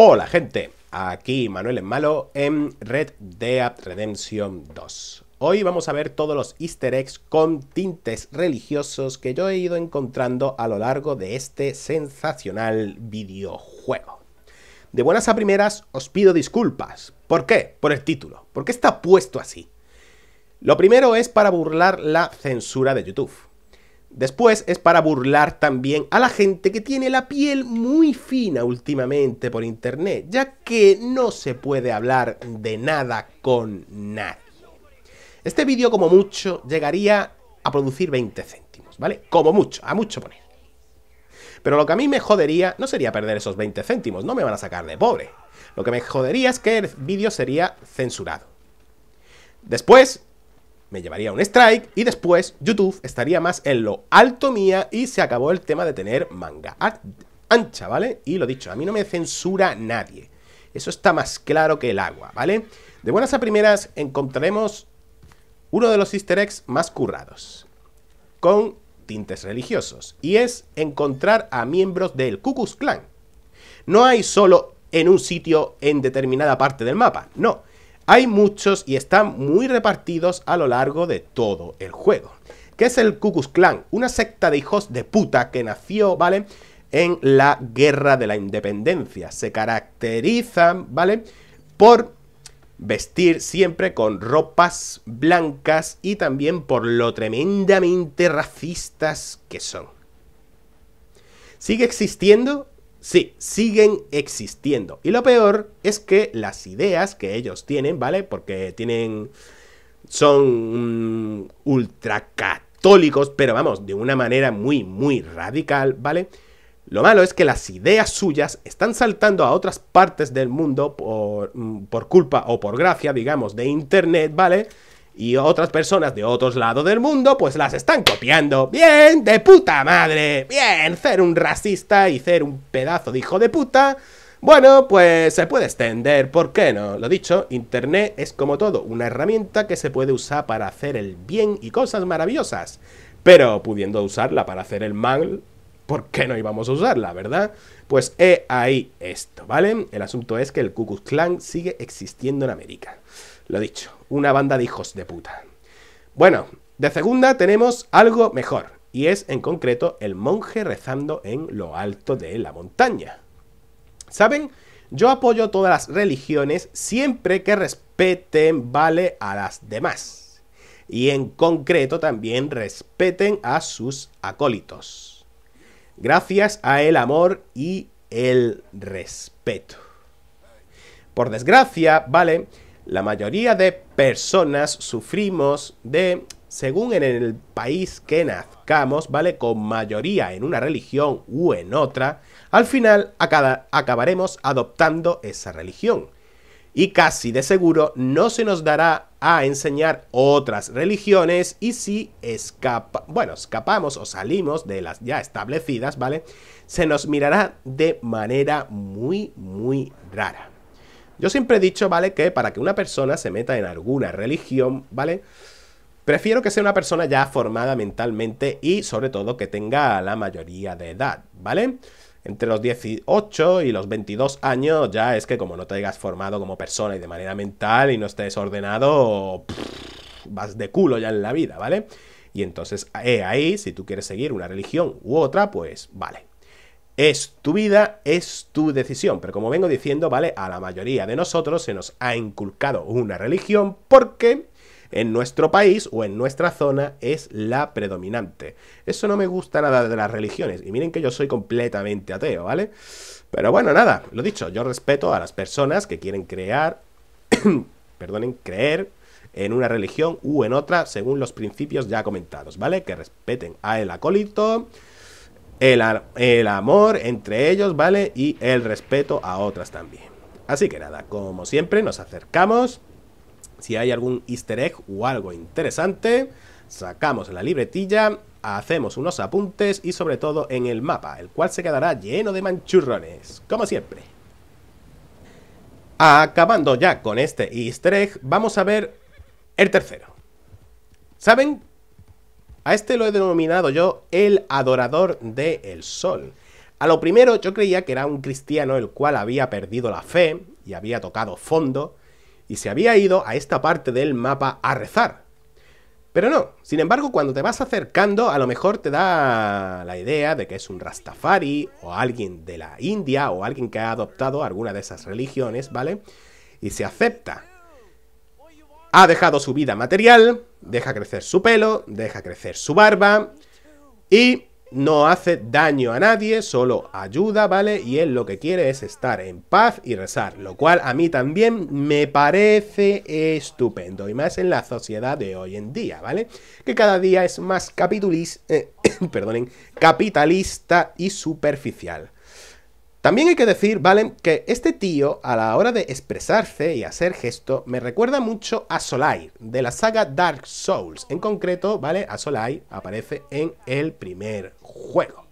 Hola gente, aquí Manuel en Malo en Red Dead Redemption 2. Hoy vamos a ver todos los easter eggs con tintes religiosos que yo he ido encontrando a lo largo de este sensacional videojuego. De buenas a primeras os pido disculpas. ¿Por qué? Por el título. ¿Por qué está puesto así? Lo primero es para burlar la censura de YouTube. Después es para burlar también a la gente que tiene la piel muy fina últimamente por internet, ya que no se puede hablar de nada con nadie. Este vídeo como mucho llegaría a producir 20 céntimos, ¿vale? Como mucho, a mucho poner. Pero lo que a mí me jodería no sería perder esos 20 céntimos, no me van a sacar de pobre. Lo que me jodería es que el vídeo sería censurado. Después, me llevaría un strike y después YouTube estaría más en lo alto mía y se acabó el tema de tener manga ancha, ¿vale? Y lo dicho, a mí no me censura nadie. Eso está más claro que el agua, ¿vale? De buenas a primeras encontraremos uno de los easter eggs más currados, con tintes religiosos, y es encontrar a miembros del Ku Clan. No hay solo en un sitio en determinada parte del mapa, no. Hay muchos y están muy repartidos a lo largo de todo el juego. Que es el Ku Clan? una secta de hijos de puta que nació, ¿vale? En la guerra de la independencia. Se caracterizan, ¿vale? Por vestir siempre con ropas blancas y también por lo tremendamente racistas que son. ¿Sigue existiendo? Sí, siguen existiendo. Y lo peor es que las ideas que ellos tienen, ¿vale? Porque tienen... son mm, ultracatólicos, pero vamos, de una manera muy, muy radical, ¿vale? Lo malo es que las ideas suyas están saltando a otras partes del mundo por, mm, por culpa o por gracia, digamos, de Internet, ¿vale? y otras personas de otros lados del mundo pues las están copiando. Bien, de puta madre. Bien, ser un racista y ser un pedazo de hijo de puta. Bueno, pues se puede extender, ¿por qué no? Lo dicho, Internet es como todo, una herramienta que se puede usar para hacer el bien y cosas maravillosas. Pero pudiendo usarla para hacer el mal, ¿por qué no íbamos a usarla, verdad? Pues he ahí esto, ¿vale? El asunto es que el Ku Klux Klan sigue existiendo en América. Lo dicho, una banda de hijos de puta. Bueno, de segunda tenemos algo mejor, y es en concreto el monje rezando en lo alto de la montaña. ¿Saben? Yo apoyo todas las religiones siempre que respeten, vale, a las demás. Y en concreto también respeten a sus acólitos. Gracias a el amor y el respeto. Por desgracia, vale, la mayoría de personas sufrimos de, según en el país que nazcamos, ¿vale? Con mayoría en una religión u en otra, al final acabaremos adoptando esa religión. Y casi de seguro no se nos dará a enseñar otras religiones y si escapa, bueno, escapamos o salimos de las ya establecidas, ¿vale? Se nos mirará de manera muy, muy rara. Yo siempre he dicho, ¿vale? Que para que una persona se meta en alguna religión, ¿vale? Prefiero que sea una persona ya formada mentalmente y sobre todo que tenga la mayoría de edad, ¿vale? Entre los 18 y los 22 años ya es que como no te hayas formado como persona y de manera mental y no estés ordenado, vas de culo ya en la vida, ¿vale? Y entonces eh, ahí, si tú quieres seguir una religión u otra, pues vale. Es tu vida, es tu decisión. Pero como vengo diciendo, ¿vale? A la mayoría de nosotros se nos ha inculcado una religión porque en nuestro país o en nuestra zona es la predominante. Eso no me gusta nada de las religiones. Y miren que yo soy completamente ateo, ¿vale? Pero bueno, nada, lo dicho, yo respeto a las personas que quieren crear, perdonen, creer en una religión u en otra según los principios ya comentados, ¿vale? Que respeten a el acólito, el, amor entre ellos, ¿vale? Y el respeto a otras también. Así que nada, como siempre, nos acercamos. Si hay algún easter egg o algo interesante, sacamos la libretilla, hacemos unos apuntes y sobre todo en el mapa, el cual se quedará lleno de manchurrones, como siempre. Acabando ya con este easter egg, vamos a ver el tercero. ¿Saben a este lo he denominado yo el adorador del sol. A lo primero yo creía que era un cristiano el cual había perdido la fe y había tocado fondo y se había ido a esta parte del mapa a rezar. Pero no, sin embargo cuando te vas acercando a lo mejor te da la idea de que es un rastafari o alguien de la India o alguien que ha adoptado alguna de esas religiones, ¿vale? Y se acepta. Ha dejado su vida material, deja crecer su pelo, deja crecer su barba y no hace daño a nadie, solo ayuda, ¿vale? Y él lo que quiere es estar en paz y rezar, lo cual a mí también me parece estupendo, y más en la sociedad de hoy en día, ¿vale? Que cada día es más eh, capitalista y superficial. También hay que decir, ¿vale? Que este tío, a la hora de expresarse y hacer gesto, me recuerda mucho a Solai, de la saga Dark Souls. En concreto, ¿vale? A Solai aparece en el primer juego.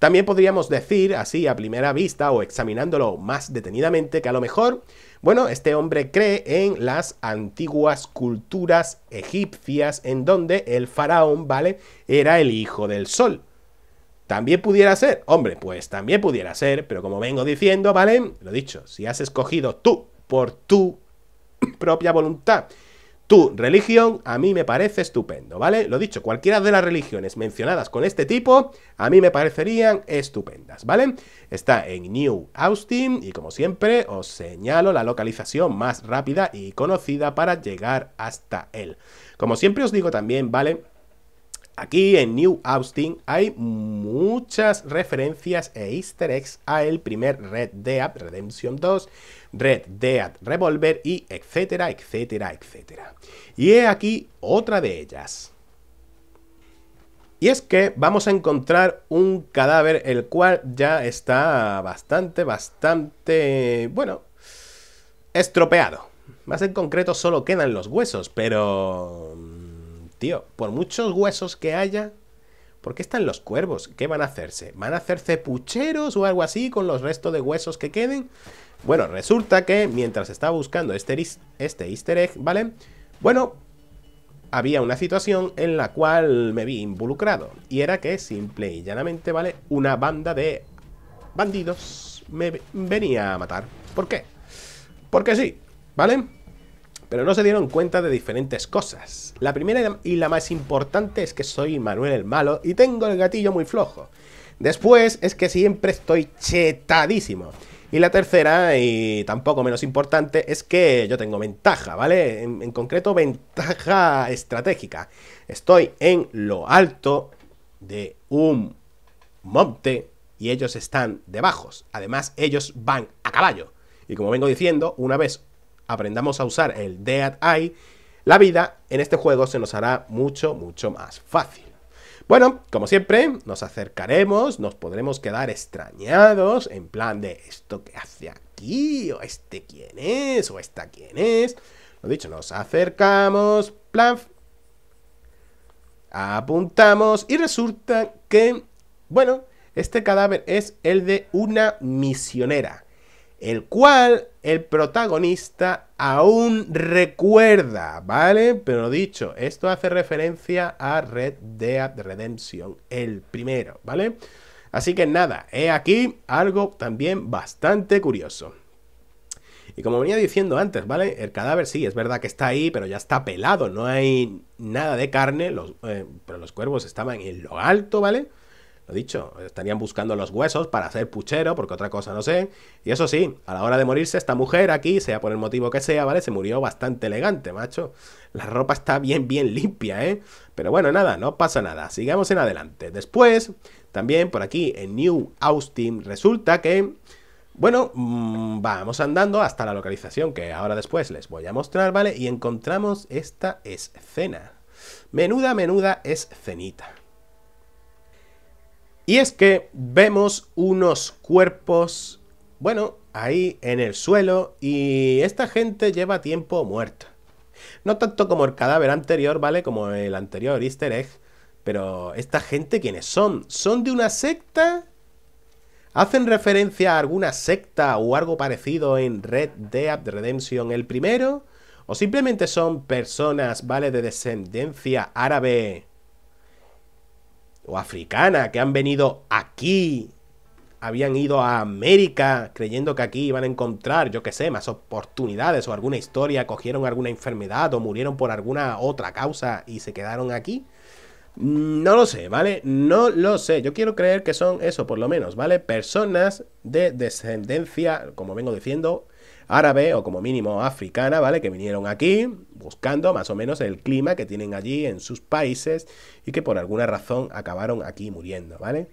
También podríamos decir, así a primera vista o examinándolo más detenidamente, que a lo mejor, bueno, este hombre cree en las antiguas culturas egipcias en donde el faraón, ¿vale? Era el hijo del sol. También pudiera ser, hombre, pues también pudiera ser, pero como vengo diciendo, ¿vale? Lo dicho, si has escogido tú por tu propia voluntad tu religión, a mí me parece estupendo, ¿vale? Lo dicho, cualquiera de las religiones mencionadas con este tipo, a mí me parecerían estupendas, ¿vale? Está en New Austin y como siempre os señalo la localización más rápida y conocida para llegar hasta él. Como siempre os digo también, ¿vale? Aquí en New Austin hay muchas referencias e easter eggs a el primer Red Dead Redemption 2, Red Dead Revolver y etcétera, etcétera, etcétera. Y he aquí otra de ellas. Y es que vamos a encontrar un cadáver el cual ya está bastante, bastante, bueno, estropeado. Más en concreto solo quedan los huesos, pero tío, por muchos huesos que haya, ¿por qué están los cuervos? ¿Qué van a hacerse? ¿Van a hacerse pucheros o algo así con los restos de huesos que queden? Bueno, resulta que mientras estaba buscando este, este easter egg, ¿vale? Bueno, había una situación en la cual me vi involucrado. Y era que, simple y llanamente, ¿vale? Una banda de bandidos me venía a matar. ¿Por qué? Porque sí, ¿vale? pero no se dieron cuenta de diferentes cosas. La primera y la más importante es que soy Manuel el Malo y tengo el gatillo muy flojo. Después es que siempre estoy chetadísimo. Y la tercera, y tampoco menos importante, es que yo tengo ventaja, ¿vale? En, concreto, ventaja estratégica. Estoy en lo alto de un monte y ellos están debajo. Además, ellos van a caballo. Y como vengo diciendo, una vez aprendamos a usar el Dead Eye, la vida en este juego se nos hará mucho, mucho más fácil. Bueno, como siempre, nos acercaremos, nos podremos quedar extrañados, en plan de esto que hace aquí, o este quién es, o esta quién es. Lo dicho, nos acercamos, plan, apuntamos y resulta que, bueno, este cadáver es el de una misionera, el cual el protagonista aún recuerda, ¿vale? Pero dicho, esto hace referencia a Red Dead Redemption, el primero, ¿vale? Así que nada, he aquí algo también bastante curioso. Y como venía diciendo antes, ¿vale? El cadáver sí, es verdad que está ahí, pero ya está pelado, no hay nada de carne, eh, pero los cuervos estaban en lo alto, ¿vale? Lo dicho, estarían buscando los huesos para hacer puchero, porque otra cosa no sé. Y eso sí, a la hora de morirse, esta mujer aquí, sea por el motivo que sea, ¿vale? Se murió bastante elegante, macho. La ropa está bien, bien limpia, ¿eh? Pero bueno, nada, no pasa nada. Sigamos en adelante. Después, también por aquí, en New Austin, resulta que... Bueno, mm, vamos andando hasta la localización que ahora después les voy a mostrar, ¿vale? Y encontramos esta escena. Menuda, menuda escenita. Y es que vemos unos cuerpos, bueno, ahí en el suelo y esta gente lleva tiempo muerta. No tanto como el cadáver anterior, ¿vale? Como el anterior easter egg. Pero esta gente, ¿quiénes son? ¿Son de una secta? ¿Hacen referencia a alguna secta o algo parecido en Red Dead Redemption el primero? ¿O simplemente son personas, ¿vale? De descendencia árabe o africana que han venido aquí, habían ido a América creyendo que aquí iban a encontrar, yo qué sé, más oportunidades o alguna historia, cogieron alguna enfermedad o murieron por alguna otra causa y se quedaron aquí. Mm, no lo sé, ¿vale? No lo sé. Yo quiero creer que son eso, por lo menos, ¿vale? Personas de descendencia, como vengo diciendo, árabe o como mínimo africana, ¿vale? Que vinieron aquí buscando más o menos el clima que tienen allí en sus países y que por alguna razón acabaron aquí muriendo, ¿vale?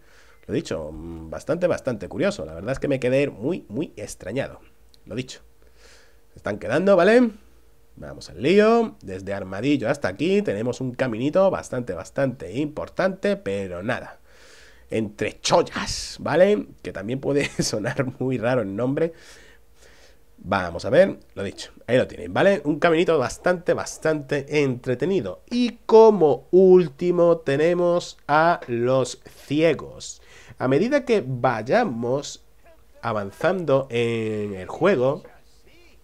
Lo dicho, mm, bastante, bastante curioso. La verdad es que me quedé muy, muy extrañado. Lo dicho. Se están quedando, ¿vale? Vamos al lío. Desde Armadillo hasta aquí tenemos un caminito bastante, bastante importante, pero nada. Entre chollas, ¿vale? Que también puede sonar muy raro el nombre. Vamos a ver, lo dicho, ahí lo tienen, ¿vale? Un caminito bastante, bastante entretenido. Y como último tenemos a los ciegos. A medida que vayamos avanzando en el juego,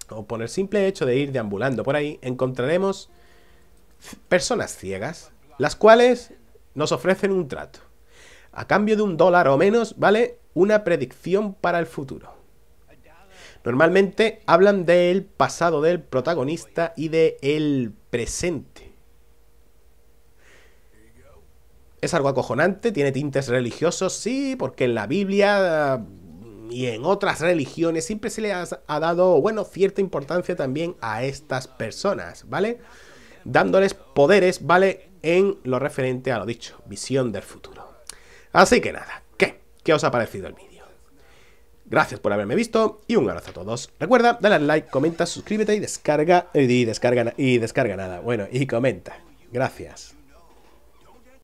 o por el simple hecho de ir deambulando por ahí, encontraremos personas ciegas, las cuales nos ofrecen un trato. A cambio de un dólar o menos, ¿vale? Una predicción para el futuro. Normalmente hablan del pasado del protagonista y del presente. Es algo acojonante, tiene tintes religiosos, sí, porque en la Biblia y en otras religiones siempre se le ha dado, bueno, cierta importancia también a estas personas, ¿vale? Dándoles poderes, ¿vale? En lo referente a lo dicho, visión del futuro. Así que nada, ¿qué? ¿Qué os ha parecido el vídeo? Gracias por haberme visto y un abrazo a todos. Recuerda, dale like, comenta, suscríbete y descarga. Y descarga, y descarga nada. Bueno, y comenta. Gracias.